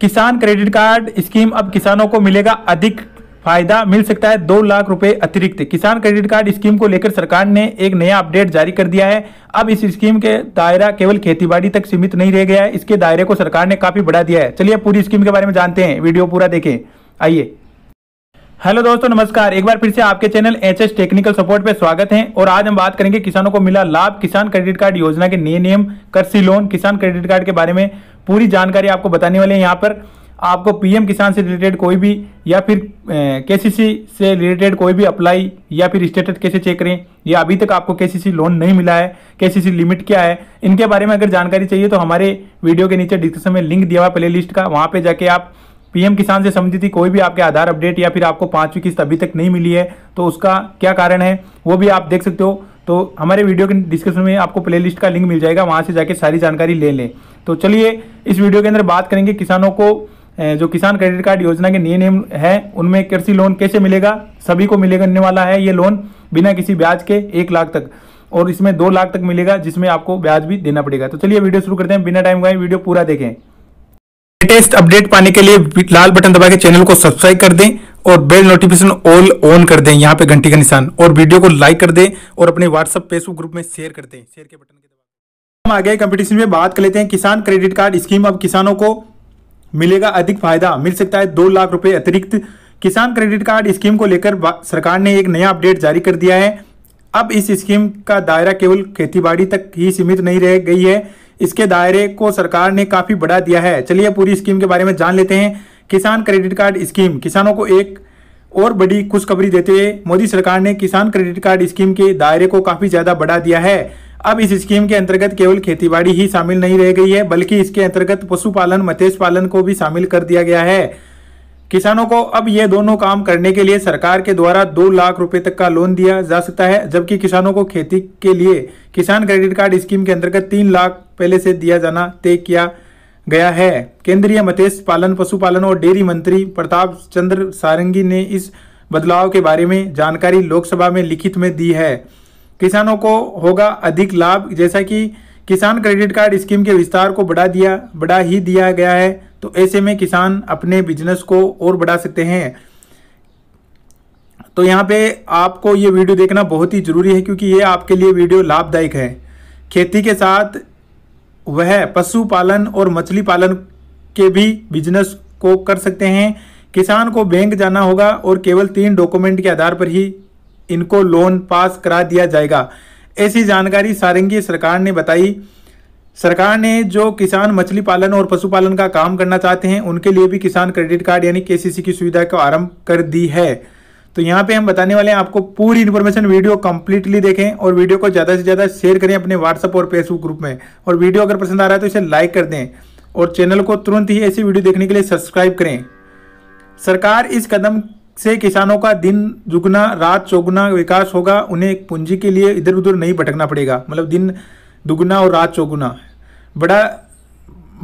किसान credit card scheme अब किसानों को मिलेगा अधिक फायदा मिल सकता है दो लाख रुपए अतिरिक्त किसान क्रेडिट कार्ड स्कीम को लेकर सरकार ने एक नया अपडेट जारी कर दिया है अब इस स्कीम के दायरा केवल खेतीबाड़ी तक सीमित नहीं रह गया है इसके दायरे को सरकार ने काफी बढ़ा दिया है चलिए पूरी स्कीम के बारे में जानते हैं वीडियो पूरा देखें आइए हेलो दोस्तों नमस्कार एक बार फिर से आपके channel H S technical support पे स्वागत है और आज हम बात करेंगे किसानों को मिला लाभ किसान क्रेडिट कार्ड योजना के नए नियम कृषि लोन किसान क्रेडिट कार्ड के बारे में पूरी जानकारी आपको बताने वाले हैं यहाँ पर आपको पीएम किसान से रिलेटेड कोई भी या फिर के से रिलेटेड कोई भी अप्लाई या फिर स्टेटस कैसे चेक करें या अभी तक आपको के लोन नहीं मिला है के लिमिट क्या है इनके बारे में अगर जानकारी चाहिए तो हमारे वीडियो के नीचे डिस्क्रिप्शन में लिंक दिया हुआ प्ले लिस्ट का वहाँ पर जाके आप पीएम किसान से संबंधित थी कोई भी आपके आधार अपडेट या फिर आपको पांचवी किस्त अभी तक नहीं मिली है तो उसका क्या कारण है वो भी आप देख सकते हो तो हमारे वीडियो के डिस्क्रिप्शन में आपको प्लेलिस्ट का लिंक मिल जाएगा वहाँ से जाके सारी जानकारी ले लें तो चलिए इस वीडियो के अंदर बात करेंगे किसानों को जो किसान क्रेडिट कार्ड योजना के नए नियम है उनमें कृषि लोन कैसे मिलेगा सभी को मिलेगा वाला है ये लोन बिना किसी ब्याज के एक लाख तक और इसमें दो लाख तक मिलेगा जिसमें आपको ब्याज भी देना पड़ेगा तो चलिए वीडियो शुरू करते हैं बिना टाइम गए वीडियो पूरा देखें लेटेस्ट अपडेट पाने के लिए लाल बटन दबा के चैनल को सब्सक्राइब कर दें और बेल नोटिफिकेशन ऑल ऑन कर दें यहाँ पे घंटी का निशान और वीडियो को लाइक कर दें और अपने व्हाट्सएप फेसबुक ग्रुप में शेयर कर दें शेयर के बटन के हम आ गए कंपटीशन में बात कर लेते हैं किसान क्रेडिट कार्ड स्कीम अब किसानों को मिलेगा अधिक फायदा मिल सकता है दो लाख रुपए अतिरिक्त किसान क्रेडिट कार्ड स्कीम को लेकर सरकार ने एक नया अपडेट जारी कर दिया है अब इस स्कीम का दायरा केवल खेती तक ही सीमित नहीं रह गई है इसके दायरे को सरकार ने काफ़ी बढ़ा दिया है चलिए पूरी स्कीम के बारे में जान लेते हैं किसान क्रेडिट कार्ड स्कीम किसानों को एक और बड़ी खुशखबरी देते हुए मोदी सरकार ने किसान क्रेडिट कार्ड स्कीम के दायरे को काफ़ी ज़्यादा बढ़ा दिया है अब इस स्कीम के अंतर्गत केवल खेतीबाड़ी ही शामिल नहीं रह गई है बल्कि इसके अंतर्गत पशुपालन मत्स्य पालन को भी शामिल कर दिया गया है किसानों को अब ये दोनों काम करने के लिए सरकार के द्वारा दो लाख रुपए तक का लोन दिया जा सकता है जबकि किसानों को खेती के लिए किसान क्रेडिट कार्ड स्कीम के अंतर्गत तीन लाख पहले से दिया जाना तय किया गया है केंद्रीय मत्स्य पालन पशुपालन और डेयरी मंत्री प्रताप चंद्र सारंगी ने इस बदलाव के बारे में जानकारी लोकसभा में लिखित में दी है किसानों को होगा अधिक लाभ जैसा कि किसान क्रेडिट कार्ड स्कीम के विस्तार को बढ़ा दिया बढ़ा ही दिया गया है तो ऐसे में किसान अपने बिजनेस को और बढ़ा सकते हैं तो यहाँ पे आपको ये वीडियो देखना बहुत ही ज़रूरी है क्योंकि ये आपके लिए वीडियो लाभदायक है खेती के साथ वह पशुपालन और मछली पालन के भी बिजनेस को कर सकते हैं किसान को बैंक जाना होगा और केवल तीन डॉक्यूमेंट के आधार पर ही इनको लोन पास करा दिया जाएगा ऐसी जानकारी सारंगी सरकार ने बताई सरकार ने जो किसान मछली पालन और पशुपालन का काम करना चाहते हैं उनके लिए भी किसान क्रेडिट कार्ड यानी केसीसी की सुविधा को आरंभ कर दी है तो यहाँ पे हम बताने वाले हैं आपको पूरी इन्फॉर्मेशन वीडियो कंप्लीटली देखें और वीडियो को ज़्यादा से ज़्यादा शेयर करें अपने व्हाट्सअप और फेसबुक ग्रुप में और वीडियो अगर पसंद आ रहा है तो इसे लाइक कर दें और चैनल को तुरंत ही ऐसी वीडियो देखने के लिए सब्सक्राइब करें सरकार इस कदम से किसानों का दिन दुगना रात चौगुना विकास होगा उन्हें पूंजी के लिए इधर उधर नहीं भटकना पड़ेगा मतलब दिन दुगना और रात चौगुना बड़ा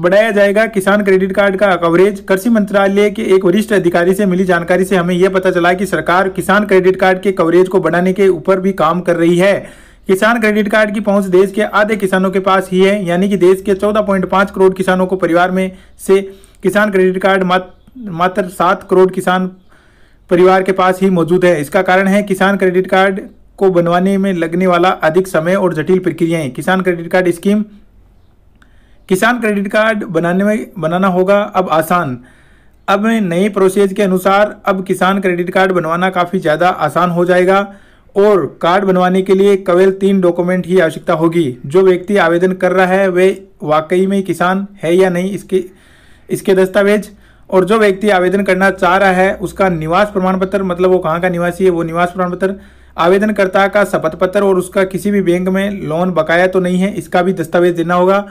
बढ़ाया जाएगा किसान क्रेडिट कार्ड का कवरेज कृषि मंत्रालय के एक वरिष्ठ अधिकारी से मिली जानकारी से हमें यह पता चला कि सरकार किसान क्रेडिट कार्ड के कवरेज को बढ़ाने के ऊपर भी काम कर रही है किसान क्रेडिट कार्ड की पहुंच देश के आधे किसानों के पास ही है यानी कि देश के 14.5 करोड़ किसानों को परिवार में से किसान क्रेडिट कार्ड मात्र सात करोड़ किसान परिवार के पास ही मौजूद है इसका कारण है किसान क्रेडिट कार्ड को बनवाने में लगने वाला अधिक समय और जटिल प्रक्रियाएं Kisan credit card scheme Kisan credit card बनाने में बनाना होगा अब आसान अब नए प्रोसेस के अनुसार अब किसान क्रेडिट कार्ड बनवाना काफ़ी ज़्यादा आसान हो जाएगा और कार्ड बनवाने के लिए केवल तीन डॉक्यूमेंट ही आवश्यकता होगी जो व्यक्ति आवेदन कर रहा है वे वाकई में किसान है या नहीं इसके इसके दस्तावेज और जो व्यक्ति आवेदन करना चाह रहा है उसका निवास प्रमाण पत्र मतलब वो कहाँ का निवासी है वो निवास प्रमाण पत्र आवेदनकर्ता का शपथ पत्र और उसका किसी भी बैंक में लोन बकाया तो नहीं है इसका भी दस्तावेज देना होगा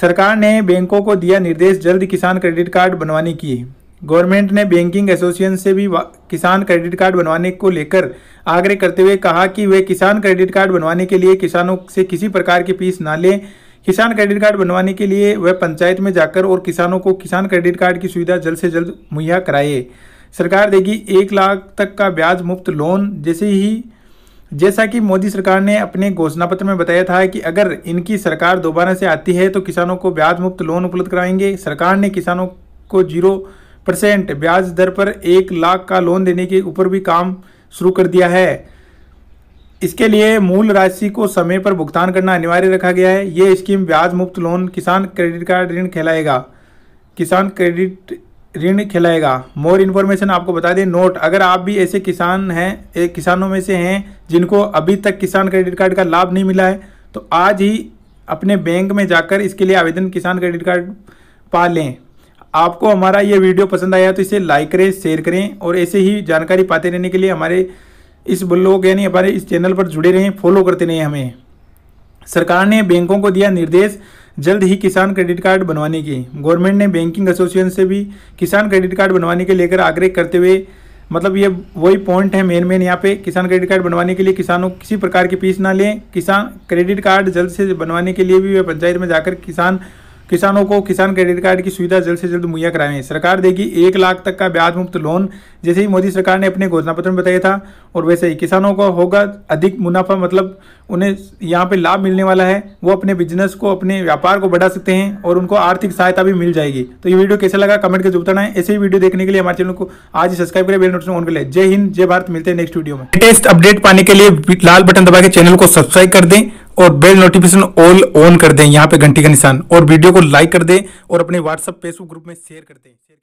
सरकार ने बैंकों को दिया निर्देश जल्द किसान क्रेडिट कार्ड बनवाने की गवर्नमेंट ने बैंकिंग एसोसिएशन से भी किसान क्रेडिट कार्ड बनवाने को लेकर आग्रह करते हुए कहा कि वे किसान क्रेडिट कार्ड बनवाने के लिए किसानों से किसी प्रकार की फीस ना लें किसान क्रेडिट कार्ड बनवाने के लिए वह पंचायत में जाकर और किसानों को किसान क्रेडिट कार्ड की सुविधा जल्द से जल्द मुहैया कराए सरकार देगी एक लाख तक का ब्याज मुक्त लोन जैसे ही जैसा कि मोदी सरकार ने अपने घोषणा पत्र में बताया था कि अगर इनकी सरकार दोबारा से आती है तो किसानों को ब्याज मुक्त लोन उपलब्ध कराएंगे सरकार ने किसानों को जीरो परसेंट ब्याज दर पर एक लाख का लोन देने के ऊपर भी काम शुरू कर दिया है इसके लिए मूल राशि को समय पर भुगतान करना अनिवार्य रखा गया है ये स्कीम ब्याज मुक्त लोन किसान क्रेडिट कार्ड ऋण खिलाएगा किसान क्रेडिट ऋण खिलाएगा मोर इन्फॉर्मेशन आपको बता दें नोट अगर आप भी ऐसे किसान हैं एक किसानों में से हैं जिनको अभी तक किसान क्रेडिट कार्ड का लाभ नहीं मिला है तो आज ही अपने बैंक में जाकर इसके लिए आवेदन किसान क्रेडिट कार्ड पा लें आपको हमारा ये वीडियो पसंद आया तो इसे लाइक करें शेयर करें और ऐसे ही जानकारी पाते रहने के लिए हमारे इस ब्लॉग यानी हमारे इस चैनल पर जुड़े रहें फॉलो करते रहें हमें सरकार ने बैंकों को दिया निर्देश जल्द ही किसान क्रेडिट कार्ड बनवाने की गवर्नमेंट ने बैंकिंग एसोसिएशन से भी किसान क्रेडिट कार्ड बनवाने के लेकर आग्रह करते हुए मतलब ये वही पॉइंट है मेन मेन यहाँ पे किसान क्रेडिट कार्ड बनवाने के लिए किसानों किसी प्रकार की फीस ना लें किसान क्रेडिट कार्ड जल्द से बनवाने के लिए भी वे पंचायत में जाकर किसान किसानों को किसान क्रेडिट कार्ड की सुविधा जल्द से जल्द मुहैया कराएं सरकार देगी एक लाख तक का ब्याज मुक्त लोन जैसे ही मोदी सरकार ने अपने घोषणा पत्र में बताया था और वैसे ही किसानों को होगा अधिक मुनाफा मतलब उन्हें यहाँ पे लाभ मिलने वाला है वो अपने बिजनेस को अपने व्यापार को बढ़ा सकते हैं और उनको आर्थिक सहायता भी मिल जाएगी तो ये वीडियो कैसा लगा कमेंट के जो बताना है ऐसे ही वीडियो देखने के लिए हमारे चैनल को आज ही सब्सक्राइब करें बेल नोटिस ऑन कर ले जय हिंद जय भारत मिलते हैं नेक्स्ट वीडियो में लेटेस्ट अपडेट पाने के लिए लाल बटन दबा के चैनल को सब्सक्राइब कर दें और बेल नोटिफिकेशन ऑल ऑन कर दें यहाँ पे घंटी का निशान और वीडियो को लाइक कर दें और अपने व्हाट्सएप फेसबुक ग्रुप में शेयर कर दें